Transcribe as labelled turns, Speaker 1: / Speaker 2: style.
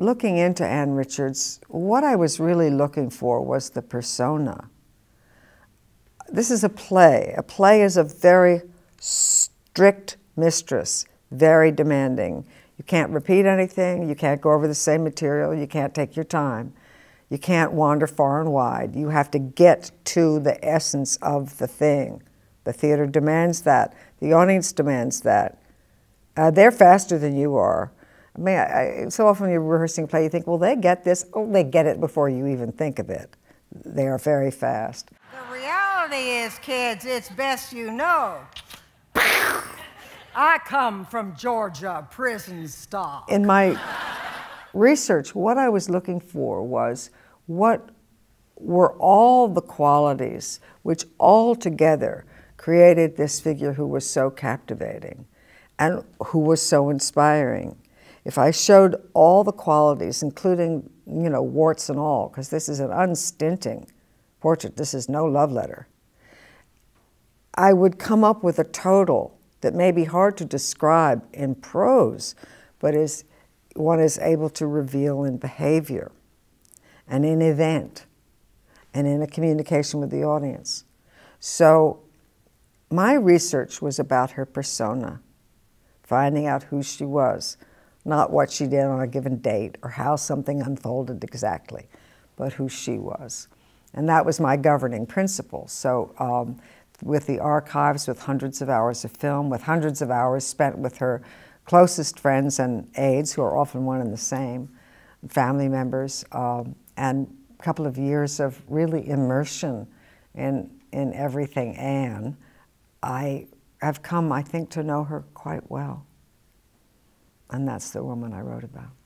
Speaker 1: looking into Ann Richards, what I was really looking for was the persona. This is a play. A play is a very strict mistress, very demanding. You can't repeat anything, you can't go over the same material, you can't take your time. You can't wander far and wide. You have to get to the essence of the thing. The theater demands that. The audience demands that. Uh, they're faster than you are. I mean, I, I, so often you're rehearsing a play, you think, well, they get this. Oh, they get it before you even think of it. They are very fast. The reality is, kids, it's best you know. I come from Georgia prison stock. In my research, what I was looking for was what were all the qualities which all together created this figure who was so captivating and who was so inspiring if I showed all the qualities, including, you know, warts and all, because this is an unstinting portrait, this is no love letter, I would come up with a total that may be hard to describe in prose, but is one is able to reveal in behavior and in event and in a communication with the audience. So my research was about her persona, finding out who she was, not what she did on a given date or how something unfolded exactly, but who she was. And that was my governing principle. So, um, with the archives, with hundreds of hours of film, with hundreds of hours spent with her closest friends and aides, who are often one and the same, family members, um, and a couple of years of really immersion in, in everything Anne, I have come, I think, to know her quite well. And that's the woman I wrote about.